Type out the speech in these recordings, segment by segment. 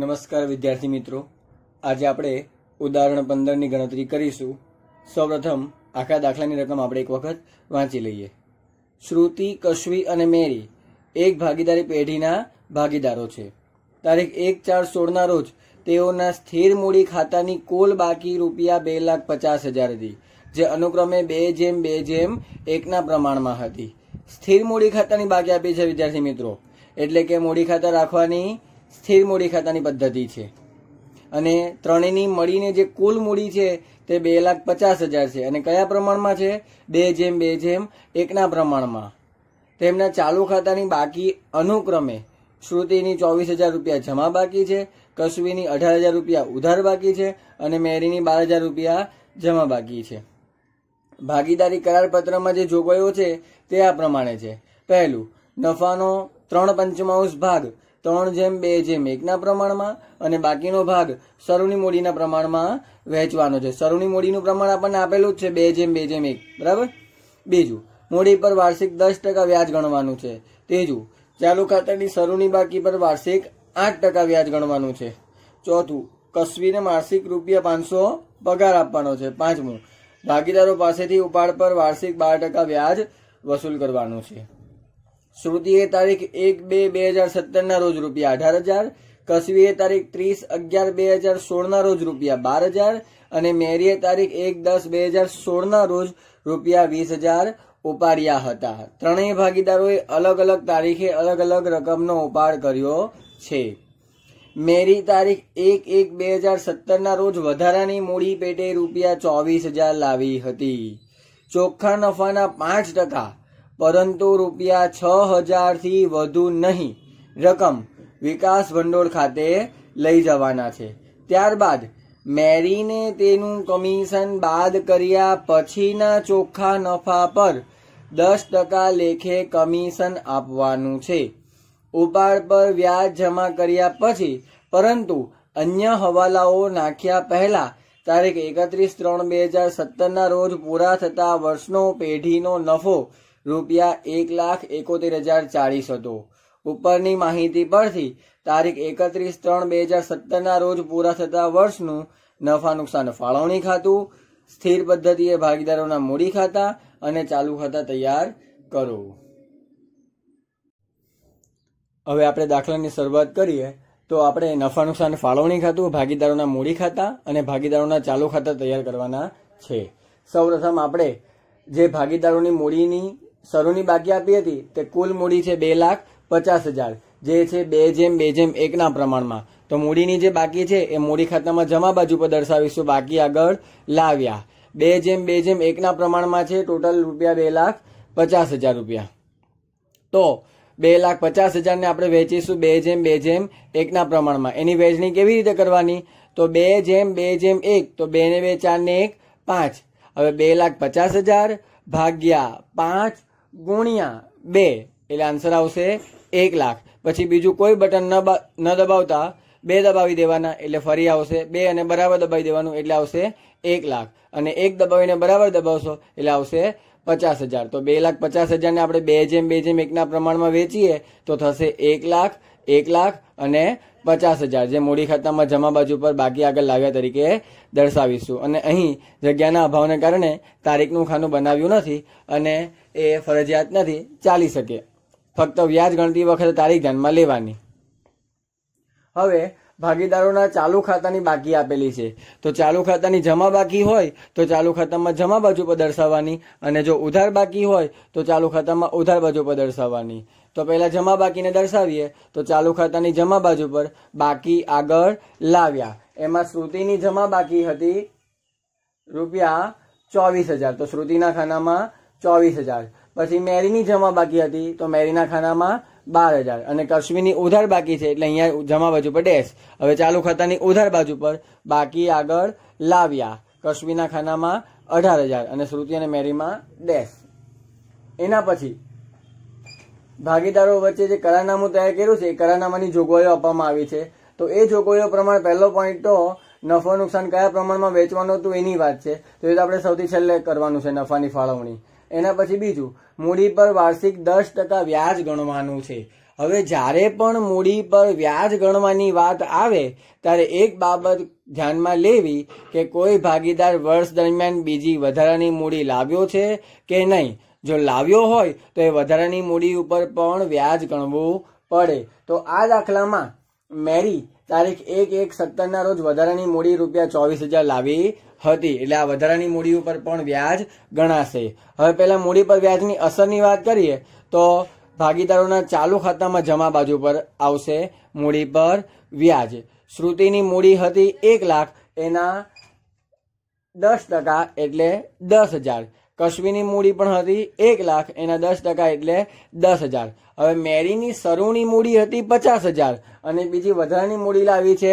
નમસ્કાર વિદ્યાર્થી મિત્રો આજે આપણે ઉદાહરણ પંદરની ગણતરી કરીશું સૌપ્રથમ આખા દાખલાની રકમ આપણે એક વખત વાંચી લઈએ શ્રુતિ કશ્વી અને મેરી એક ભાગીદારી પેઢીના ભાગીદારો છે તારીખ એક ચાર સોળના રોજ તેઓના સ્થિર મૂડી ખાતાની કુલ બાકી રૂપિયા બે લાખ પચાસ હજાર હતી જે અનુક્રમે બે જેમ બે જેમ એકના પ્રમાણમાં હતી સ્થિર મૂડી ખાતાની બાકી આપી છે વિદ્યાર્થી મિત્રો એટલે કે મૂડી ખાતા રાખવાની સ્થિર મૂડી ખાતાની પદ્ધતિ છે અને ત્રણેયની મળીને જે કુલ મૂડી છે તે બે લાખ પચાસ હજાર છે અને કયા પ્રમાણમાં છે બે જેમ બે જેમ એકના પ્રમાણમાં તેમના ચાલુ ખાતાની બાકી અનુક્રમે શ્રુતિની ચોવીસ હજાર રૂપિયા જમા બાકી છે કસુવીની અઢાર હજાર રૂપિયા ઉધાર બાકી છે અને મેરીની બાર હજાર રૂપિયા જમા બાકી છે ભાગીદારી કરારપત્રમાં જે જોગવાઈઓ છે તે આ પ્રમાણે છે પહેલું નફાનો ત્રણ પંચમાંશ ભાગ ત્રણ જેમ બે જેમ એકના પ્રમાણમાં અને બાકીનો ભાગ સરુની મૂડીના પ્રમાણમાં વહેંચવાનો છે સરુની મૂડીનું પ્રમાણ આપણને આપેલું જ છે બે જેમ બે જેમ એક બરાબર બીજું મૂડી પર વાર્ષિક દસ ટકા વ્યાજ ગણવાનું છે ત્રીજું ચાલુ ખાતાની સરુની બાકી પર વાર્ષિક આઠ ટકા વ્યાજ ગણવાનું છે ચોથું કસવીને માસિક રૂપિયા પાંચસો પગાર આપવાનો છે પાંચમું ભાગીદારો પાસેથી ઉપાડ પર વાર્ષિક બાર ટકા વ્યાજ વસૂલ કરવાનું છે શ્રુતિએ તારીખ એક બે બે હજાર સત્તરના રોજ રૂપિયા અઢાર હજાર કસવીએ તારીખ ત્રીસ અગિયાર બે હજાર સોળના રોજ રૂપિયા બાર હજાર અને મેરીએ તારીખ એક દસ બે હજાર સોળના રોજ રૂપિયા વીસ હજાર ઉપાડ્યા હતા ત્રણેય ભાગીદારોએ અલગ અલગ તારીખે અલગ અલગ રકમનો ઉપાડ કર્યો છે મેરી તારીખ એક એક બે હજાર સત્તરના રોજ વધારાની મૂડી પેટે રૂપિયા ચોવીસ હજાર લાવી હતી ચોખ્ખા નફાના પાંચ ટકા પરંતુ રૂપિયા છ હજારથી વધુ નહીં રકમ વિકાસ ભંડોળ ખાતે લઈ જવાના છે ત્યારબાદ મેરીને તેનું કમિશન બાદ કર્યા પછીના ચોખ્ખા નફા પર દસ ટકા લેખે કમિશન આપવાનું છે ઉપાડ પર વ્યાજ જમા કર્યા પછી પરંતુ અન્ય હવાલાઓ નાખ્યા પહેલા તારીખ એકત્રીસ ત્રણ બે હજાર સત્તરના રોજ પૂરા થતા વર્ષનો પેઢીનો નફો રૂપિયા એક લાખ એકોતેર હજાર ચાલીસ હતો ઉપરની માહિતી પરથી તારીખ એકત્રીસ ત્રણ બે હજાર સત્તરના રોજ પૂરા થતા વર્ષનું નફા નુકસાન ફાળવણી ખાતું સ્થિર પદ્ધતિએ ભાગીદારોના મૂડી ખાતા અને ચાલુ ખાતા તૈયાર કરો હવે આપણે દાખલાની શરૂઆત કરીએ તો આપણે નફા નુકસાન ફાળવણી ખાતું ભાગીદારોના મૂડી ખાતા અને ભાગીદારોના ચાલુ ખાતા તૈયાર કરવાના છે સૌપ્રથમ આપણે જે ભાગીદારોની મૂડીની શરૂની બાકી આપી હતી તે કુલ મૂડી છે બે લાખ પચાસ હજાર જે છે બે જેમ બે જેમ એકના પ્રમાણમાં તો મૂડીની જે બાકી છે એ મૂડી ખાતામાં જમા બાજુ પર દર્શાવીશું બાકી આગળ લાવ્યા બે જેમ બે જેમ એકના પ્રમાણમાં છે ટોટલ રૂપિયા બે લાખ પચાસ હજાર રૂપિયા તો બે લાખ પચાસ હજારને આપણે વેચીશું બે જેમ બે જેમ એકના પ્રમાણમાં એની વહેંચણી કેવી રીતે કરવાની તો બે જેમ બે જેમ એક તો બે ને બે ચાર ને એક પાંચ હવે બે લાખ પચાસ હજાર ભાગ્યા પાંચ ગુણ્યા બે એટલે આન્સર આવશે એક લાખ પછી બીજું કોઈ બટન ન દબાવતા બે દબાવી દેવાના એટલે ફરી આવશે બે અને બરાબર દબાવી દેવાનું એટલે આવશે એક લાખ અને એક દબાવીને બરાબર દબાવશો એટલે આવશે પચાસ હજાર તો બે લાખ પચાસ હજારને આપણે બે જેમ બે જેમ એકના પ્રમાણમાં વેચીએ તો થશે એક લાખ એક લાખ અને પચાસ હજાર જે મૂડી ખાતામાં જમા બાજુ પર બાકી આગળ લાવ્યા તરીકે દર્શાવીશું અને અહીં જગ્યાના અભાવને કારણે તારીખનું ખાનું બનાવ્યું નથી અને એ ફરજિયાત નથી ચાલી શકે ફક્ત વ્યાજ ગણતી વખતે તારીખ ધ્યાનમાં લેવાની હવે ભાગીદારોના ચાલુ ખાતાની બાકી આપેલી છે તો ચાલુ ખાતાની જમા બાકી હોય તો ચાલુ ખાતામાં જમા બાજુ પર દર્શાવવાની અને જો ઉધાર બાકી હોય તો ચાલુ ખાતામાં ઉધાર બાજુ પર દર્શાવવાની તો પહેલા જમા બાકીને દર્શાવીએ તો ચાલુ ખાતાની જમા બાજુ પર બાકી આગળ લાવ્યા એમાં શ્રુતિની જમા બાકી હતી રૂપિયા ચોવીસ હજાર તો શ્રુતિના ખાનામાં ચોવીસ હજાર પછી મેરીની જમા બાકી હતી તો મેરીના ખાનામાં બાર હજાર અને કશ્મીરની ઉધાર બાકી છે એટલે અહીંયા જમા બાજુ પર ડેશ હવે ચાલુ ખાતાની ઉધાર બાજુ પર બાકી આગળ લાવ્યા કશ્મીરના ખાનામાં અઢાર હજાર અને શ્રુતિ અને મેરીમાં ડેશ એના પછી ભાગીદારો વચ્ચે જે કરારનામું તૈયાર કર્યું છે એ કરારનામાની જોગવાઈઓ આપવામાં આવી છે તો એ જોગવાઈઓ પ્રમાણે પહેલો પોઈન્ટ તો નફો નુકસાન કયા પ્રમાણમાં વેચવાનું હતું એની વાત છે તો એ તો આપણે સૌથી છેલ્લે કરવાનું છે નફાની ફાળવણી એના પછી બીજું મૂડી પર વાર્ષિક દસ ટકા વ્યાજ ગણવાનું છે હવે જ્યારે પણ મૂડી પર વ્યાજ ગણવાની વાત આવે ત્યારે એક બાબત ધ્યાનમાં લેવી કે કોઈ ભાગીદાર વર્ષ દરમિયાન બીજી વધારાની મૂડી લાવ્યો છે કે નહીં જો લાવ્યો હોય તો એ વધારાની મૂડી ઉપર પણ વ્યાજ ગણવું પડે તો આ દાખલામાં મેરી તારીખ એક એક સત્તરના રોજ વધારાની મૂડી રૂપિયા ચોવીસ હજાર લાવી હતી એટલે આ વધારાની મૂડી ઉપર પણ વ્યાજ ગણાશે હવે પહેલાં મૂડી પર વ્યાજની અસરની વાત કરીએ તો ભાગીદારોના ચાલુ ખાતામાં જમા બાજુ પર આવશે મૂડી પર વ્યાજ શ્રુતિની મૂડી હતી એક લાખ એના દસ ટકા એટલે દસ હજાર કશ્મીની મૂડી પણ હતી એક લાખ એના દસ ટકા એટલે દસ હજાર હવે મેરીની સરુની મૂડી હતી પચાસ હજાર અને બીજી વધારાની મૂડી લાવી છે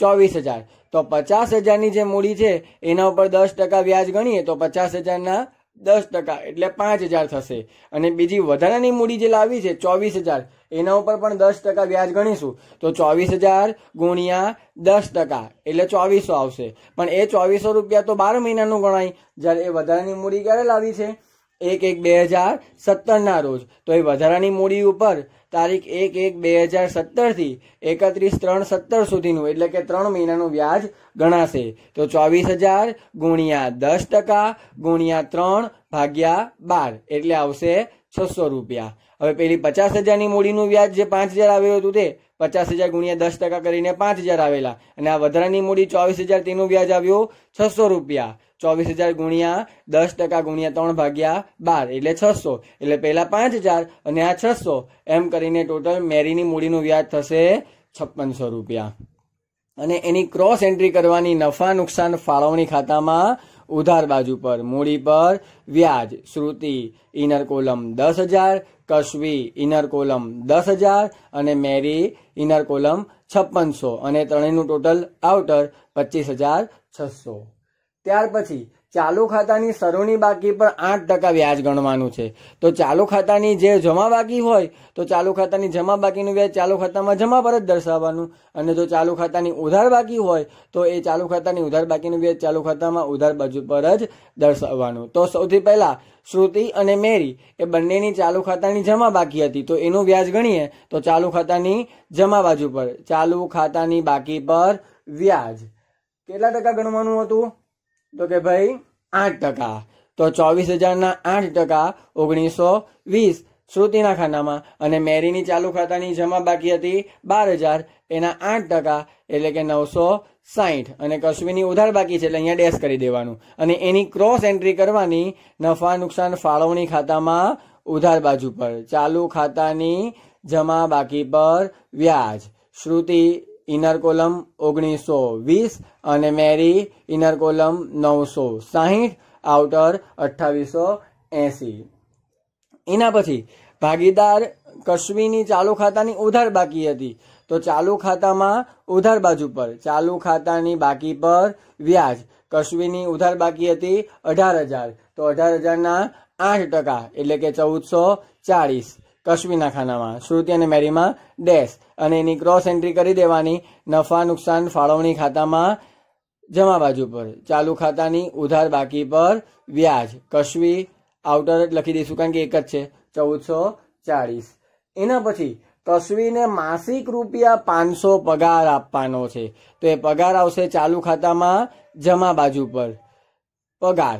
ચોવીસ હજાર તો પચાસ હજારની જે મૂડી છે એના ઉપર દસ ટકા વ્યાજ ગણીએ તો પચાસ હજારના દસ ટકા એટલે પાંચ હજાર થશે અને બીજી વધારાની મૂડી જે લાવી છે ચોવીસ હજાર એના ઉપર પણ દસ ટકા વ્યાજ ગણીશું તો ચોવીસ હજાર ગુણ્યા દસ ટકા એટલે ચોવીસો આવશે પણ એ ચોવીસો રૂપિયા તો બાર મહિનાનું ગણાય જ્યારે એ વધારાની મૂડી ક્યારે લાવી છે એક એક બે હજાર સત્તરના રોજ તો એ વધારાની મૂડી ઉપર તારીખ એક એક બે હજાર સત્તરથી એકત્રીસ ત્રણ સત્તર સુધીનું એટલે કે ત્રણ મહિનાનું વ્યાજ ગણાશે તો ચોવીસ હજાર ગુણ્યા દસ ટકા ગુણ્યા ત્રણ ભાગ્યા બાર એટલે આવશે છસો રૂપિયા હવે પેલી પચાસ હજારની મૂડીનું વ્યાજ જે પાંચ હજાર આવ્યું હતું તે પચાસ હજાર ગુણ્યા દસ ટકા કરીને પાંચ હજાર આવેલા અને આ વધારાની મૂડી ચોવીસ હજાર તેનું વ્યાજ આવ્યું છસો રૂપિયા ચોવીસ હજાર ગુણ્યા દસ ટકા ગુણ્યા ત્રણ ભાગ્યા બાર એટલે છસો એટલે પહેલા પાંચ હજાર અને આ છસો એમ કરીને ટોટલ મેરીની મૂડીનું વ્યાજ થશે છપ્પનસો રૂપિયા અને એની ક્રોસ એન્ટ્રી કરવાની નફા નુકસાન ફાળવણી ખાતામાં ઉધાર બાજુ પર મૂડી પર વ્યાજ શ્રુતિ ઇનર કોલમ દસ હજાર કશ્વી ઇનર કોલમ દસ હજાર અને મેરી ઇનર કોલમ છપ્પનસો અને ત્રણેયનું ટોટલ આઉટર પચીસ હજાર છસો ત્યાર પછી ચાલુ ખાતાની સરોની બાકી પર આઠ ટકા વ્યાજ ગણવાનું છે તો ચાલુ ખાતાની જે જમા બાકી હોય તો ચાલુ ખાતાની જમા બાકીનું વ્યાજ ચાલુ ખાતામાં જમા પર જ દર્શાવવાનું અને જો ચાલુ ખાતાની ઉધાર બાકી હોય તો એ ચાલુ ખાતાની ઉધાર બાકીનું વ્યાજ ચાલુ ખાતામાં ઉધાર બાજુ પર જ દર્શાવવાનું તો સૌથી પહેલાં શ્રુતિ અને મેરી એ બંનેની ચાલુ ખાતાની જમા બાકી હતી તો એનું વ્યાજ ગણીએ તો ચાલુ ખાતાની જમા બાજુ પર ચાલુ ખાતાની બાકી પર વ્યાજ કેટલા ટકા ગણવાનું હતું તો કે ભાઈ આઠ ટકા તો ચોવીસ હજારના આઠ ટકા ઓગણીસો વીસ શ્રુતિના ખાનામાં અને મેરીની ચાલુ ખાતાની જમા બાકી હતી બાર હજાર એના આઠ ટકા એટલે કે નવસો સાહીઠ અને કશ્મીરની ઉધાર બાકી છે એટલે અહીંયા ડેસ કરી દેવાનું અને એની ક્રોસ એન્ટ્રી કરવાની નફા નુકસાન ફાળવણી ખાતામાં ઉધાર બાજુ પર ચાલુ ખાતાની જમા બાકી પર વ્યાજ શ્રુતિ ઇનર કોલમ ઓગણીસો વીસ અને મેરી ઇનર કોલમ નવસો સાહીઠ આઉટર અઠ્ઠાવીસો એંસી એના પછી ભાગીદાર કશ્મીની ચાલુ ખાતાની ઉધાર બાકી હતી તો ચાલુ ખાતામાં ઉધાર બાજુ પર ચાલુ ખાતાની બાકી પર વ્યાજ કશ્મીની ઉધાર બાકી હતી અઢાર હજાર તો અઢાર હજારના આઠ ટકા એટલે કે ચૌદસો ચાળીસ કશ્મીના ખાનામાં શ્રુતિ અને મેરીમાં ડેશ અને એની ક્રોસ એન્ટ્રી કરી દેવાની નફા નુકસાન ફાળવણી ખાતામાં જમા બાજુ પર ચાલુ ખાતાની ઉધાર બાકી પર વ્યાજ કશ્વી આઉટર લખી દઈશું કારણ કે એક જ છે ચૌદસો ચાળીસ એના પછી કશ્વીને માસિક રૂપિયા પાંચસો પગાર આપવાનો છે તો એ પગાર આવશે ચાલુ ખાતામાં જમા બાજુ પર પગાર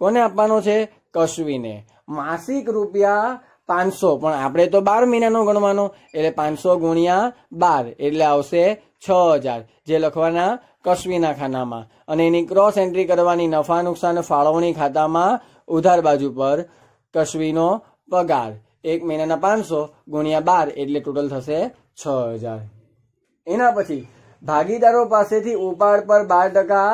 કોને આપવાનો છે કશ્વીને માસિક રૂપિયા પાંચસો પણ આપણે તો બાર મહિનાનો ગણવાનો એટલે પાંચસો ગુણ્યા બાર એટલે આવશે છ હજાર જે લખવાના કશ્વીના ખાનામાં અને એની ક્રોસ એન્ટ્રી કરવાની નફા નુકસાન ફાળવણી ખાતામાં ઉધાર બાજુ પર કશ્વીનો પગાર એક મહિનાના પાંચસો ગુણ્યા બાર એટલે ટોટલ થશે છ હજાર એના પછી ભાગીદારો પાસેથી ઉપાડ પર બાર ટકા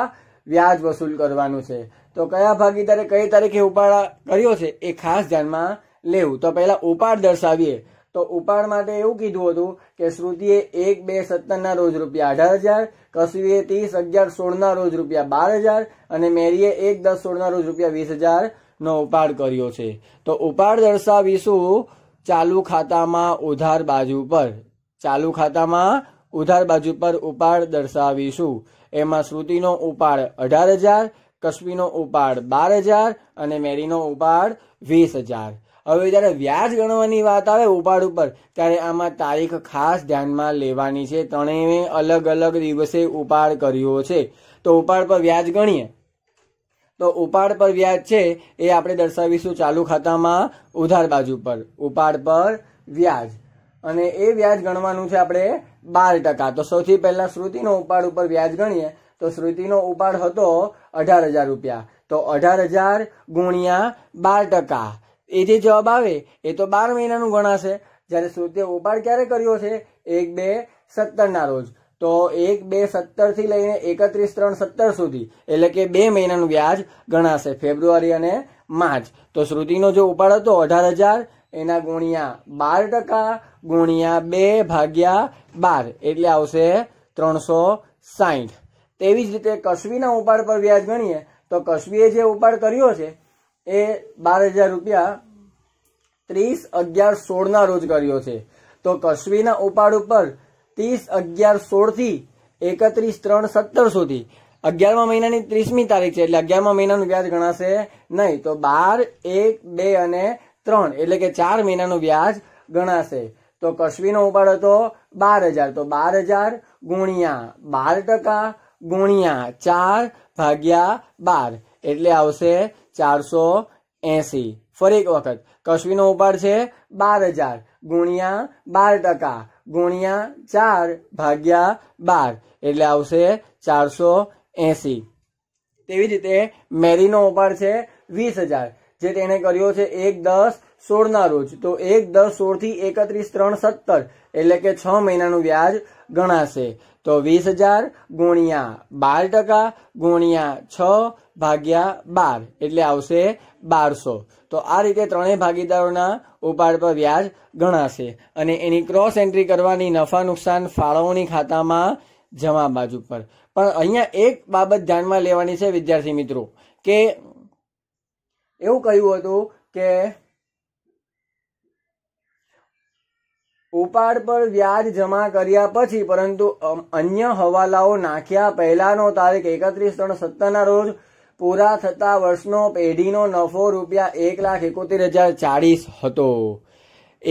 વ્યાજ વસૂલ કરવાનું છે તો કયા ભાગીદારે કઈ તારીખે ઉપાડ કર્યો છે એ ખાસ ધ્યાનમાં લેવું તો પહેલાં ઉપાડ દર્શાવીએ તો ઉપાડ માટે એવું કીધું હતું કે શ્રુતિએ એક બે સત્તરના રોજ રૂપિયા અઢાર હજાર કસુએ ત્રીસ અગિયાર સોળના રોજ રૂપિયા બાર હજાર અને મેરીએ એક દસ સોળના રોજ રૂપિયા વીસ હજારનો ઉપાડ કર્યો છે તો ઉપાડ દર્શાવીશું ચાલુ ખાતામાં ઉધાર બાજુ પર ચાલુ ખાતામાં ઉધાર બાજુ પર ઉપાડ દર્શાવીશું એમાં શ્રુતિનો ઉપાડ અઢાર હજાર કશ્મીનો ઉપાડ બાર હજાર અને મેરીનો ઉપાડ વીસ હજાર હવે જ્યારે વ્યાજ ગણવાની વાત આવે ઉપાડ ઉપર ત્યારે આમાં તારીખ ખાસ ધ્યાનમાં લેવાની છે ત્રણેય અલગ અલગ દિવસે ઉપાડ કર્યો છે તો ઉપાડ પર વ્યાજ ગણીએ તો ઉપાડ પર વ્યાજ છે એ આપણે દર્શાવીશું ચાલુ ખાતામાં ઉધાર બાજુ પર ઉપાડ પર વ્યાજ અને એ વ્યાજ ગણવાનું છે આપણે બાર ટકા તો સૌથી પહેલાં શ્રુતિનો ઉપાડ ઉપર વ્યાજ ગણીએ તો શ્રુતિનો ઉપાડ હતો અઢાર હજાર રૂપિયા તો અઢાર હજાર ગુણ્યા બાર ટકા એ જે જવાબ આવે એ તો બાર મહિનાનું ગણાશે જ્યારે સૂર્ય ઉપાડ ક્યારે કર્યો છે એક બે સત્તરના રોજ તો એક બે સત્તરથી લઈને એકત્રીસ ત્રણ સત્તર સુધી એટલે કે બે મહિનાનું વ્યાજ ગણાશે ફેબ્રુઆરી અને માર્ચ તો શ્રુતિનો જે ઉપાડ હતો અઢાર હજાર એના ગુણ્યા બાર ટકા ગુણ્યા બે ભાગ્યા બાર એટલે આવશે ત્રણસો સાહીઠ તેવી જ રીતે કસવીના ઉપાડ પર વ્યાજ ગણીએ તો કસવીએ જે ઉપાડ કર્યો છે એ બાર હજાર રૂપિયા ત્રીસ અગિયાર સોળના રોજ કર્યો છે તો કશ્મીના ઉપાડ ઉપર ત્રીસ અગિયાર સોળથી એકત્રીસ ત્રણ સત્તર સુધી અગિયારમા મહિનાની ત્રીસમી તારીખ છે એટલે અગિયારમા મહિનાનું વ્યાજ ગણાશે નહીં તો બાર એક બે અને ત્રણ એટલે કે ચાર મહિનાનું વ્યાજ ગણાશે તો કશ્મીનો ઉપાડ હતો બાર હજાર તો બાર હજાર ગુણ્યા બાર ટકા ગુણ્યા ચાર ભાગ્યા બાર એટલે આવશે ચારસો એસી ફરી એક વખત કશ્મીનો ઉપાડ છે બાર હજાર ગુણ્યા બાર ટકા ગુણ્યા ચાર ભાગ્યા બાર એટલે આવશે ચારસો એસી તેવી જ રીતે મેરીનો ઉપાડ છે વીસ હજાર જે તેણે કર્યો છે એક દસ સોળના રોજ તો એક દસ સોળથી એકત્રીસ ત્રણ સત્તર એટલે કે છ મહિનાનું વ્યાજ ગણાશે તો વીસ હજાર ગુણ્યા બાર ટકા ગુણ્યા છ ભાગ્યા બાર એટલે આવશે બારસો તો આ રીતે ત્રણેય ભાગીદારોના ઉપાડ પર વ્યાજ ગણાશે અને એની ક્રોસ એન્ટ્રી કરવાની નફા નુકસાન ફાળવણી ખાતામાં જમા બાજુ પર પણ અહીંયા એક બાબત ધ્યાનમાં લેવાની છે વિદ્યાર્થી મિત્રો કે એવું કહ્યું હતું કે ઉપાડ પર વ્યાજ જમા કર્યા પછી પરંતુ અન્ય હવાલાઓ નાખ્યા પહેલાનો તારીખ એકત્રીસ ત્રણ સત્તરના રોજ પૂરા થતા વર્ષનો પેઢીનો નફો રૂપિયા એક લાખ એકોતેર હજાર ચાળીસ હતો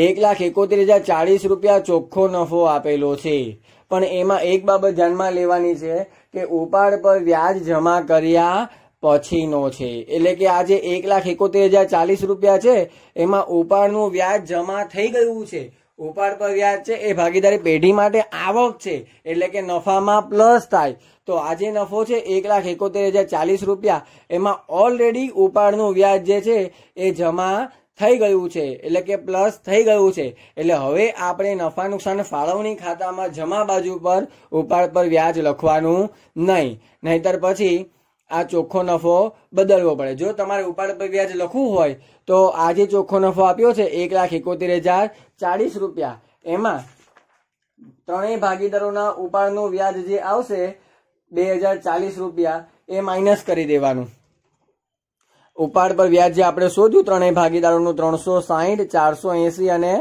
એક લાખ એકોતેર હજાર ચાળીસ રૂપિયા ચોખ્ખો નફો આપેલો છે પણ એમાં એક બાબત ધ્યાનમાં લેવાની છે કે ઉપાડ પર વ્યાજ જમા કર્યા પછીનો છે એટલે કે આજે એક લાખ એકોતેર હજાર ચાલીસ રૂપિયા છે એમાં ઉપાડનું વ્યાજ જમા થઈ ગયું છે ઉપાડ પર વ્યાજ છે એ ભાગીદારી પેઢી માટે આવક છે એટલે કે નફામાં પ્લસ થાય તો આજે નફો છે એક લાખ એકોતેર હજાર ચાલીસ રૂપિયા એમાં ઓલરેડી ઉપાડનું વ્યાજ જે છે એ જમા થઈ ગયું છે એટલે કે પ્લસ થઈ ગયું છે એટલે હવે આપણે નફા નુકસાન ફાળવણી ખાતામાં જમા બાજુ પર ઉપાડ પર વ્યાજ લખવાનું નહીં નહીતર પછી આ ચોખ્ખો નફો બદલવો પડે જો તમારે ઉપાડ પર વ્યાજ લખવું હોય તો આજે ચોખ્ખો નફો આપ્યો છે એક લાખ એકોતેર હજાર ચાલીસ રૂપિયા એમાં ત્રણેય ભાગીદારોના ઉપાડનું વ્યાજ જે આવશે બે હજાર ચાલીસ રૂપિયા એ માઇનસ કરી દેવાનું ઉપાડ પર વ્યાજ જે આપણે શોધ્યું ત્રણેય ભાગીદારોનું ત્રણસો સાહીઠ ચારસો એંસી અને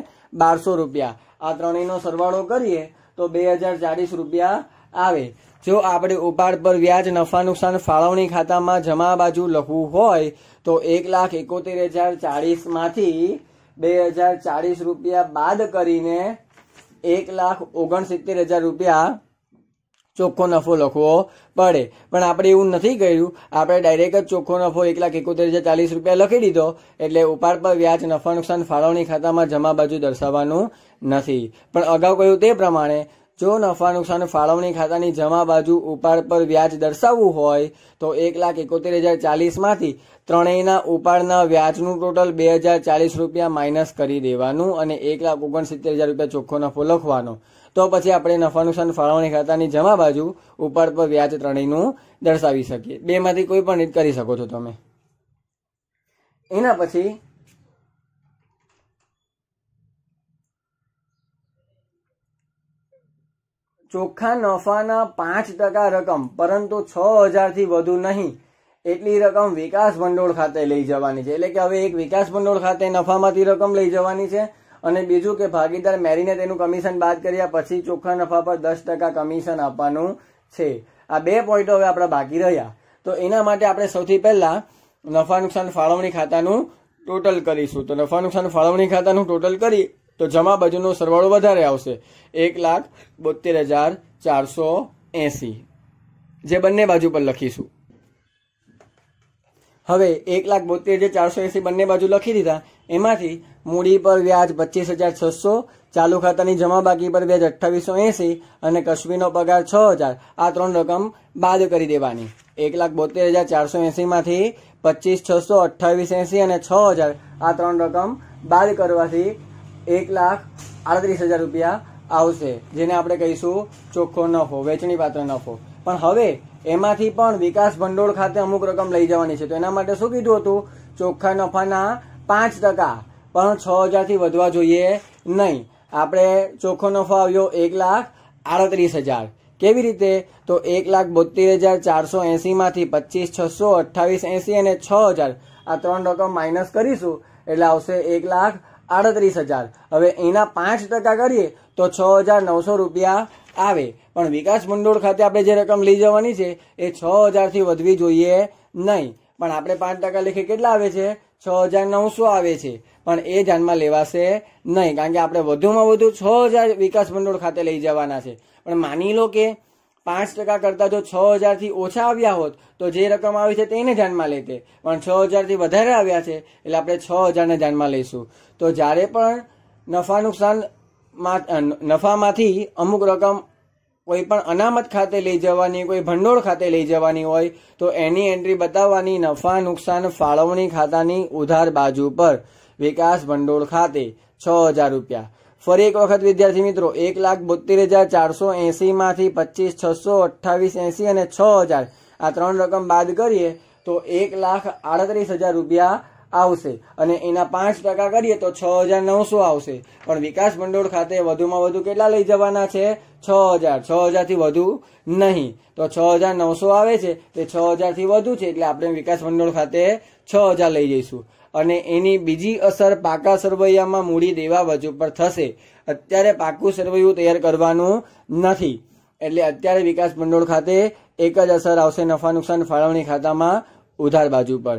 બારસો રૂપિયા આ ત્રણેયનો સરવાળો કરીએ તો બે હજાર ચાલીસ રૂપિયા આવે જો આપણે ઉપાડ પર વ્યાજ નફા નુકસાન ફાળવણી ખાતામાં જમા બાજુ લખવું હોય તો એક લાખ એકોતેર હજાર ચાળીસમાંથી બે હજાર ચાળીસ રૂપિયા બાદ કરીને એક લાખ ઓગણસિત્તેર હજાર રૂપિયા ચોખ્ખો નફો લખવો પડે પણ આપણે એવું નથી કર્યું આપણે ડાયરેક્ટ જ ચોખ્ખો નફો એક લાખ એકોતેર હજાર ચાલીસ રૂપિયા લખી દીધો એટલે ઉપાડ પર વ્યાજ નફા નુકસાન ફાળવણી ખાતામાં જમા બાજુ દર્શાવવાનું નથી પણ અગાઉ કહ્યું તે પ્રમાણે જો નફા નુકસાન ફાળવણી ખાતાની જમા બાજુ ઉપાડ પર વ્યાજ દર્શાવવું હોય તો એક લાખ એકોતેર હજાર ચાલીસમાંથી ત્રણેયના ઉપાડના વ્યાજનું ટોટલ બે હજાર ચાલીસ રૂપિયા માઇનસ કરી દેવાનું અને એક લાખ ઓગણસિત્તેર હજાર રૂપિયા ચોખ્ખો નફો લખવાનો તો પછી આપણે નફા નુકસાન ફાળવણી ખાતાની જમા બાજુ ઉપર પર વ્યાજ ત્રણેયનું દર્શાવી શકીએ બેમાંથી કોઈ પણ રીત કરી શકો છો તમે એના પછી ચોખ્ખા નફાના પાંચ ટકા રકમ પરંતુ છ હજારથી વધુ નહીં એટલી રકમ વિકાસ ભંડોળ ખાતે લઈ જવાની છે એટલે કે હવે એક વિકાસ ભંડોળ ખાતે નફામાંથી રકમ લઈ જવાની છે અને બીજું કે ભાગીદાર મેરીને તેનું કમિશન બાદ કર્યા પછી ચોખ્ખા નફા પર દસ ટકા કમિશન આપવાનું છે આ બે પોઈન્ટો હવે આપણા બાકી રહ્યા તો એના માટે આપણે સૌથી પહેલા નફા નુકસાન ફાળવણી ખાતાનું ટોટલ કરીશું તો નફા નુકસાન ફાળવણી ખાતાનું ટોટલ કરી તો જમા બાજુનો સરવાળો વધારે આવશે એક લાખ બોતેર હજાર ચારસો એંસી જે બંને બાજુ પર લખીશું હવે એક લાખ બોતેર હજાર ચારસો એંસી બંને બાજુ લખી દીધા એમાંથી મૂડી પર વ્યાજ પચીસ હજાર છસો ચાલુ ખાતાની જમા બાકી પર વ્યાજ અઠ્ઠાવીસો એંસી અને કશ્મીરનો પગાર છ હજાર આ ત્રણ રકમ બાદ કરી દેવાની એક લાખ બોતેર હજાર ચારસો એંસીમાંથી પચીસ છસો અઠ્ઠાવીસ એંસી અને છ હજાર આ ત્રણ રકમ બાદ કરવાથી એક લાખ આડત્રીસ હજાર રૂપિયા આવશે જેને આપણે કહીશું ચોખ્ખો નફો વેચણી પાત્ર નફો પણ હવે એમાંથી પણ વિકાસ ભંડોળ ખાતે અમુક રકમ લઈ જવાની છે તો એના માટે શું કીધું હતું ચોખ્ખા નફાના પાંચ ટકા પણ છ હજારથી વધવા જોઈએ નહીં આપણે ચોખ્ખો નફો આવ્યો એક લાખ આડત્રીસ હજાર કેવી રીતે તો એક લાખ બોતેર હજાર ચારસો એસીમાંથી પચીસ છસો અઠ્ઠાવીસ એસી અને છ હજાર આ ત્રણ રકમ માઇનસ કરીશું એટલે આવશે એક લાખ આડત્રીસ હજાર હવે એના પાંચ ટકા કરીએ તો છ હજાર નવસો રૂપિયા આવે પણ વિકાસ ભંડોળ ખાતે આપણે જે રકમ લઈ જવાની છે એ છ હજારથી વધવી જોઈએ નહીં પણ આપણે પાંચ ટકા લેખે કેટલા આવે છે છ હજાર નવસો આવે છે પણ એ ધ્યાનમાં લેવાશે નહીં કારણ કે આપણે વધુમાં વધુ છ હજાર વિકાસ ભંડોળ ખાતે લઈ જવાના છે પણ માની લો કે પાંચ ટકા કરતાં જો છ હજારથી ઓછા આવ્યા હોત તો જે રકમ આવી છે તેને ધ્યાનમાં લેતે પણ છ હજારથી વધારે આવ્યા છે એટલે આપણે છ હજારને ધ્યાનમાં લઈશું તો જ્યારે પણ નફા નુકસાન નફામાંથી અમુક રકમ કોઈ પણ અનામત ખાતે લઈ જવાની કોઈ ભંડોળ ખાતે લઈ જવાની હોય તો એની એન્ટ્રી બતાવવાની નફા નુકસાન ફાળવણી ખાતાની ઉધાર બાજુ પર વિકાસ ભંડોળ ખાતે છ હજાર રૂપિયા ફરી એક વખત વિદ્યાર્થી મિત્રો એક લાખ બોતેર હજાર ચારસો એંસીમાંથી પચીસ છસો અઠ્ઠાવીસ એંસી અને છ હજાર આ ત્રણ રકમ બાદ કરીએ તો એક લાખ આડત્રીસ હજાર રૂપિયા આવશે અને એના પાંચ ટકા કરીએ તો છ હજાર નવસો આવશે પણ વિકાસ ભંડોળ ખાતે વધુમાં વધુ કેટલા લઈ જવાના છે છ હજાર છ હજારથી વધુ નહીં તો છ હજાર નવસો આવે છે તે છ હજારથી વધુ છે એટલે આપણે વિકાસ ભંડોળ ખાતે છ હજાર લઈ જઈશું અને એની બીજી અસર પાકા સરવૈયામાં મૂડી દેવા વજુ પર થશે અત્યારે પાકું સરવૈયું તૈયાર કરવાનું નથી એટલે અત્યારે વિકાસ ભંડોળ ખાતે એક જ અસર આવશે નફા નુકસાન ફાળવણી ખાતામાં ઉધાર બાજુ પર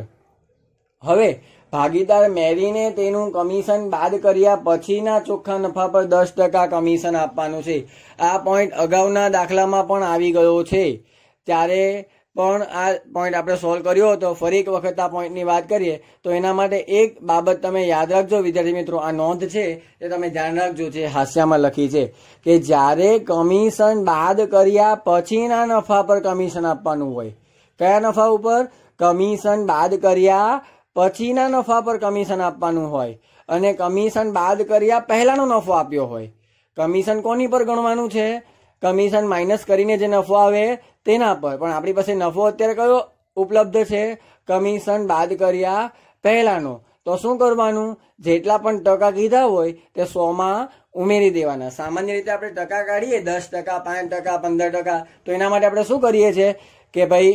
હવે ભાગીદાર મેરીને તેનું કમિશન બાદ કર્યા પછીના ચોખ્ખા નફા પર દસ ટકા કમિશન આપવાનું છે આ પોઈન્ટ અગાઉના દાખલામાં પણ આવી ગયો છે ત્યારે પણ આ પોઈન્ટ આપણે સોલ્વ કર્યો હતો ફરી એક વખત આ પોઈન્ટની વાત કરીએ તો એના માટે એક બાબત તમે યાદ રાખજો વિદ્યાર્થી મિત્રો આ નોંધ છે એ તમે ધ્યાન રાખજો છે હાસ્યામાં લખી છે કે જ્યારે કમિશન બાદ કર્યા પછીના નફા પર કમિશન આપવાનું હોય કયા નફા ઉપર કમિશન બાદ કર્યા પછીના નફા પર કમિશન આપવાનું હોય અને કમિશન બાદ કર્યા પહેલાંનો નફો આપ્યો હોય કમિશન કોની પર ગણવાનું છે કમિશન માઇનસ કરીને જે નફો આવે તેના પર પણ આપણી પાસે નફો અત્યારે કયો ઉપલબ્ધ છે કમિશન બાદ કર્યા પહેલાંનો તો શું કરવાનું જેટલા પણ ટકા કીધા હોય તે સોમાં ઉમેરી દેવાના સામાન્ય રીતે આપણે ટકા કાઢીએ દસ ટકા પાંચ ટકા પંદર ટકા તો એના માટે આપણે શું કરીએ છીએ કે ભાઈ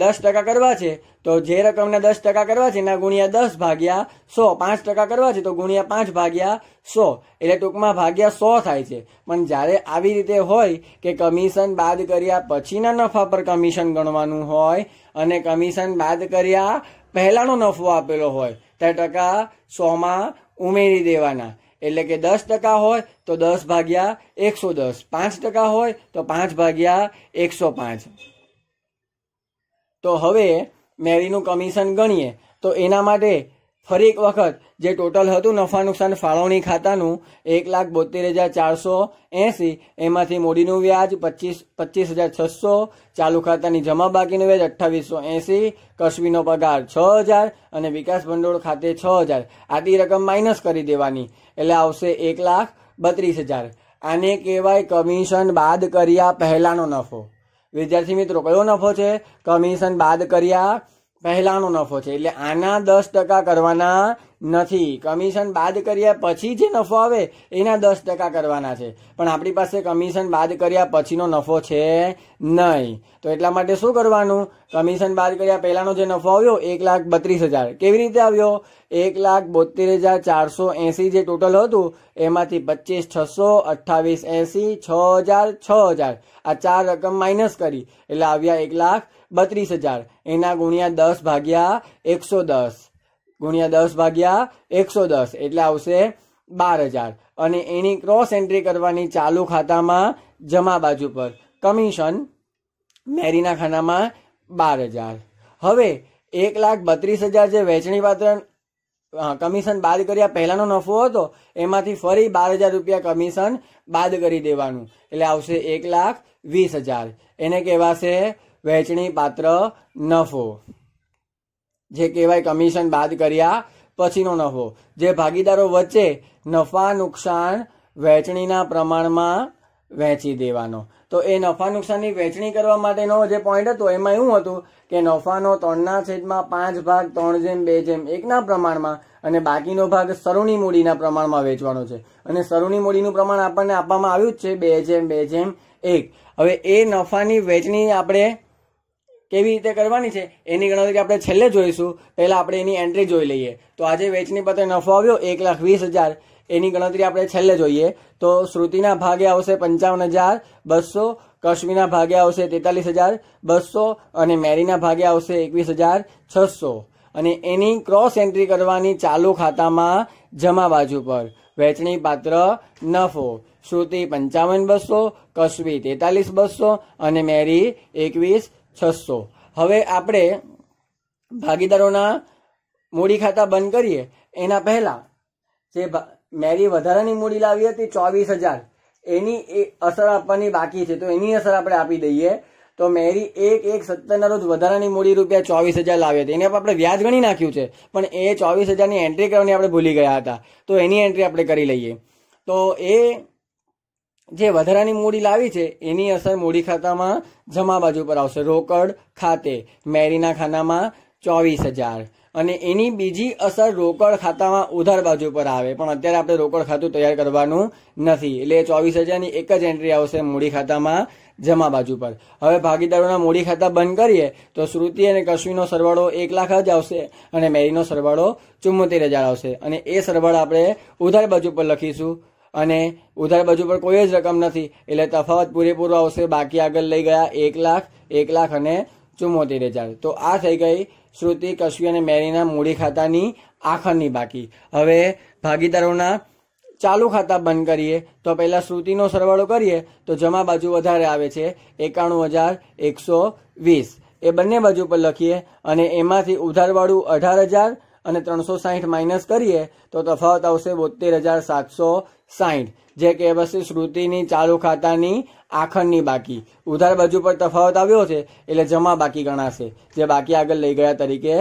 દસ ટકા કરવા છે તો જે રકમના દસ ટકા કરવા છે એના ગુણ્યા દસ ભાગ્યા સો પાંચ ટકા કરવા છે તો ગુણ્યા પાંચ ભાગ્યા સો એટલે ટૂંકમાં ભાગ્યા સો થાય છે પણ જ્યારે આવી રીતે હોય કે કમિશન બાદ કર્યા પછીના નફા પર કમિશન ગણવાનું હોય અને કમિશન બાદ કર્યા પહેલાંનો નફો આપેલો હોય ત્યારે ટકા સોમાં ઉમેરી દેવાના એટલે કે દસ ટકા હોય તો દસ ભાગ્યા એકસો દસ પાંચ ટકા હોય તો પાંચ ભાગ્યા એકસો પાંચ તો હવે મેરીનું કમિશન ગણીએ તો એના માટે ફરી એક વખત જે ટોટલ હતું નફા નુકસાન ફાળવણી ખાતાનું એક લાખ બોતેર હજાર ચારસો એંસી એમાંથી મૂડીનું વ્યાજ પચીસ પચીસ હજાર છસો ચાલુ ખાતાની જમા બાકીનું વ્યાજ અઠ્ઠાવીસો એંસી કશ્મીનો પગાર છ હજાર અને વિકાસ ભંડોળ ખાતે છ હજાર આટલી રકમ માઇનસ કરી દેવાની એટલે આવશે એક લાખ બત્રીસ હજાર આને કહેવાય કમિશન બાદ કર્યા પહેલાંનો નફો વિદ્યાર્થી મિત્રો કયો નફો છે કમિશન બાદ કર્યા પહેલાંનો નફો છે એટલે આના દસ ટકા કરવાના નથી કમિશન બાદ કર્યા પછી જે નફો આવે એના દસ ટકા કરવાના છે પણ આપણી પાસે કમિશન બાદ કર્યા પછીનો નફો છે નહીં તો એટલા માટે શું કરવાનું કમિશન બાદ કર્યા પહેલાંનો જે નફો આવ્યો એક લાખ બત્રીસ હજાર કેવી રીતે આવ્યો એક લાખ બોતેર હજાર ચારસો એંસી જે ટોટલ હતું એમાંથી પચીસ છસો અઠ્ઠાવીસ એંસી છ હજાર છ હજાર આ ચાર રકમ માઇનસ કરી એટલે આવ્યા એક લાખ બત્રીસ હજાર એના ગુણ્યા દસ ભાગ્યા એકસો દસ ગુણ્યા દસ ભાગ્યા એકસો દસ એટલે આવશે બાર હજાર અને એની ક્રોસ એન્ટ્રી કરવાની ચાલુ ખાતામાં જમા બાજુ પર કમિશન મેરીના ખાનામાં બાર હજાર હવે એક લાખ બત્રીસ હજાર જે વેચણી પાત્ર કમિશન બાદ કર્યા પહેલાંનો નફો હતો એમાંથી ફરી બાર હજાર રૂપિયા કમિશન બાદ કરી દેવાનું એટલે આવશે એક લાખ વીસ હજાર એને કહેવાશે વહેંચણી પાત્ર નફો જે કહેવાય કમિશન બાદ કર્યા પછીનો નફો જે ભાગીદારો વચ્ચે નફા નુકસાન વહેંચણીના પ્રમાણમાં વહેંચી દેવાનો તો એ નફા નુકસાનની વહેંચણી કરવા માટેનો જે પોઈન્ટ હતો એમાં એવું હતું કે નફાનો ત્રણના છેદમાં પાંચ ભાગ ત્રણ જેમ બે જેમ એકના પ્રમાણમાં અને બાકીનો ભાગ સરુની મૂડીના પ્રમાણમાં વેચવાનો છે અને સરુની મૂડીનું પ્રમાણ આપણને આપવામાં આવ્યું જ છે બે જેમ બે જેમ એક હવે એ નફાની વહેંચણી આપણે કેવી રીતે કરવાની છે એની ગણતરી આપણે છેલ્લે જોઈશું પહેલાં આપણે એની એન્ટ્રી જોઈ લઈએ તો આજે વેચની પત્રે નફો આવ્યો એક લાખ વીસ હજાર એની ગણતરી આપણે છેલ્લે જોઈએ તો શ્રુતિના ભાગે આવશે પંચાવન હજાર બસો કશ્મીના ભાગે આવશે તેતાલીસ હજાર બસો અને મેરીના ભાગે આવશે એકવીસ હજાર છસો અને એની ક્રોસ એન્ટ્રી કરવાની ચાલુ ખાતામાં જમા બાજુ પર વેચણી પાત્ર નફો શ્રુતિ પંચાવન બસો કશ્મી તેતાલીસ બસો અને મેરી એકવીસ છસો હવે આપણે ભાગીદારોના મૂડી ખાતા બંધ કરીએ એના પહેલાં જે મેરી વધારાની મૂડી લાવી હતી ચોવીસ હજાર એની એ અસર આપવાની બાકી છે તો એની અસર આપણે આપી દઈએ તો મેરી એક એક સત્તરના રોજ વધારાની મૂડી રૂપિયા ચોવીસ હજાર લાવી હતી એને આપણે વ્યાજ ગણી નાખ્યું છે પણ એ ચોવીસ હજારની એન્ટ્રી કરવાની આપણે ભૂલી ગયા હતા તો એની એન્ટ્રી આપણે કરી લઈએ તો એ જે વધારાની મૂડી લાવી છે એની અસર મૂડી ખાતામાં જમા બાજુ પર આવશે રોકડ ખાતે મેરીના ખાનામાં ચોવીસ હજાર અને એની બીજી અસર રોકડ ખાતામાં ઉધાર બાજુ પર આવે પણ અત્યારે આપણે રોકડ ખાતું તૈયાર કરવાનું નથી એટલે ચોવીસ હજારની એક જ એન્ટ્રી આવશે મૂડી ખાતામાં જમા બાજુ પર હવે ભાગીદારોના મૂડી ખાતા બંધ કરીએ તો શ્રુતિ અને કશ્મીનો સરવાળો એક લાખ જ આવશે અને મેરીનો સરવાળો ચુમ્મોતેર હજાર આવશે અને એ સરવાળો આપણે ઉધાર બાજુ પર લખીશું અને ઉધાર બાજુ પર કોઈ જ રકમ નથી એટલે તફાવત પૂરેપૂરો આવશે બાકી આગળ લઈ ગયા એક લાખ એક લાખ અને ચુમ્મોતેર હજાર તો આ થઈ ગઈ શ્રુતિ કશ્વી અને મેરીના મૂડી ખાતાની આખરની બાકી હવે ભાગીદારોના ચાલુ ખાતા બંધ કરીએ તો પહેલાં શ્રુતિનો સરવાળો કરીએ તો જમા બાજુ વધારે આવે છે એકાણું હજાર એકસો વીસ એ બંને બાજુ પર લખીએ અને એમાંથી ઉધારવાળું અઢાર હજાર અને ત્રણસો સાહીઠ માઇનસ કરીએ તો તફાવત આવશે બોતેર હજાર સાતસો સાઈઠ જે કહેવાશે શ્રુતિની ચાલુ ખાતાની આખરની બાકી ઉધાર બાજુ પર તફાવત આવ્યો છે એટલે જમા બાકી ગણાશે જે બાકી આગળ લઈ ગયા તરીકે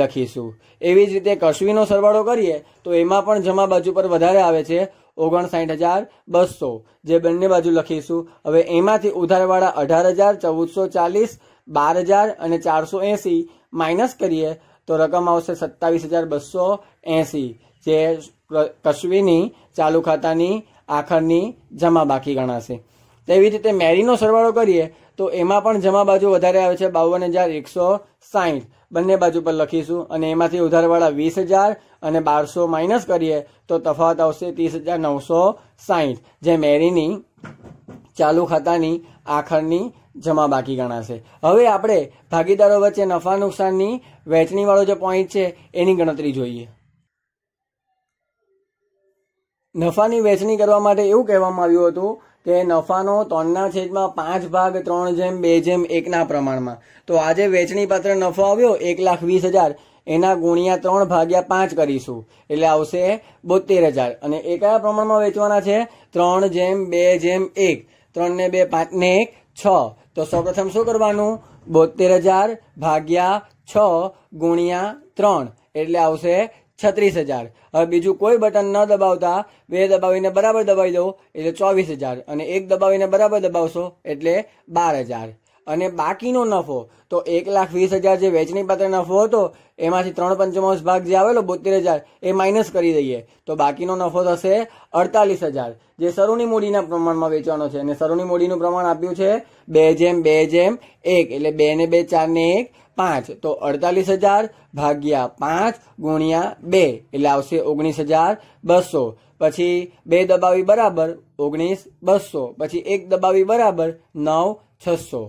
લખીશું એવી જ રીતે કશ્વીનો સરવાળો કરીએ તો એમાં પણ જમા બાજુ પર વધારે આવે છે ઓગણસાઠ હજાર બસો જે બંને બાજુ લખીશું હવે એમાંથી ઉધારવાળા અઢાર હજાર ચૌદસો ચાલીસ બાર હજાર અને ચારસો એંસી માઇનસ કરીએ તો રકમ આવશે સત્તાવીસ હજાર બસો એંસી જે કશ્વીની ચાલુ ખાતાની આખરની જમા બાકી ગણાશે તેવી રીતે મેરીનો સરવાળો કરીએ તો એમાં પણ જમા બાજુ વધારે આવે છે બાવન હજાર એકસો સાહીઠ બંને બાજુ પર લખીશું અને એમાંથી ઉધારવાળા વીસ હજાર અને બારસો માઇનસ કરીએ તો તફાવત આવશે ત્રીસ હજાર નવસો સાહીઠ જે મેરીની ચાલુ ખાતાની આખરની જમા બાકી ગણાશે હવે આપણે ભાગીદારો વચ્ચે નફા નુકસાનની વહેંચણીવાળો જે પોઈન્ટ છે એની ગણતરી જોઈએ નફાની વહેંચણી કરવા માટે એવું કહેવામાં આવ્યું હતું કે નફાનો ત્રણના છેદમાં પાંચ ભાગ ત્રણ જેમ બે જેમ એકના પ્રમાણમાં તો આજે વેચણી પાત્ર નફો આવ્યો એક લાખ વીસ હજાર એના ગુણ્યા ત્રણ ભાગ્યા પાંચ કરીશું એટલે આવશે બોતેર હજાર અને એ કયા પ્રમાણમાં વેચવાના છે ત્રણ જેમ બે જેમ એક ત્રણ ને બે પાંચ ને એક છ તો સૌપ્રથમ શું કરવાનું બોતેર હજાર ભાગ્યા છ ગુણ્યા ત્રણ એટલે આવશે છત્રીસ હજાર હવે બીજું કોઈ બટન ન દબાવતા બે દબાવીને બરાબર દબાવી દો એટલે ચોવીસ હજાર અને એક દબાવીને બરાબર દબાવશો એટલે બાર હજાર અને બાકીનો નફો તો એક લાખ વીસ હજાર જે વેચણી પાત્ર નફો હતો એમાંથી ત્રણ પંચમાંશ ભાગ જે આવેલો બોતેર હજાર એ માઇનસ કરી દઈએ તો બાકીનો નફો થશે અડતાલીસ હજાર જે સરુની મૂડીના પ્રમાણમાં વેચવાનો છે અને સરુની મૂડીનું પ્રમાણ આપ્યું છે બે જેમ બે જેમ એક એટલે બે ને બે ચાર ને એક પાંચ તો અડતાલીસ હજાર ભાગ્યા પાંચ ગુણ્યા બે એટલે આવશે ઓગણીસ હજાર બસો પછી બે દબાવી બરાબર ઓગણીસ બસો પછી એક દબાવી બરાબર નવ છસો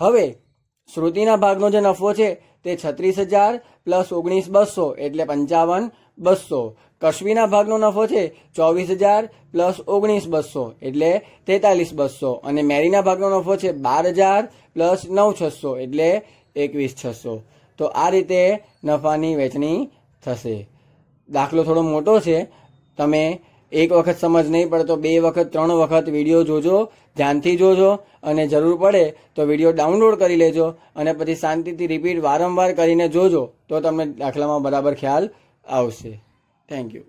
હવે શ્રુતિના ભાગનો જે નફો છે તે છત્રીસ હજાર પ્લસ ઓગણીસ બસો એટલે પંચાવન બસો કશ્મીના ભાગનો નફો છે ચોવીસ હજાર પ્લસ ઓગણીસ બસો એટલે તેતાલીસ બસો અને મેરીના ભાગનો નફો છે બાર હજાર પ્લસ નવ છસો એટલે એકવીસ છસો તો આ રીતે નફાની વહેંચણી થશે દાખલો થોડો મોટો છે તમે એક વખત સમજ નહીં પડે તો બે વખત ત્રણ વખત વિડીયો જોજો ધ્યાનથી જોજો અને જરૂર પડે તો વિડીયો ડાઉનલોડ કરી લેજો અને પછી શાંતિથી રિપીટ વારંવાર કરીને જોજો તો તમને દાખલામાં બરાબર ખ્યાલ આવશે થેન્ક યુ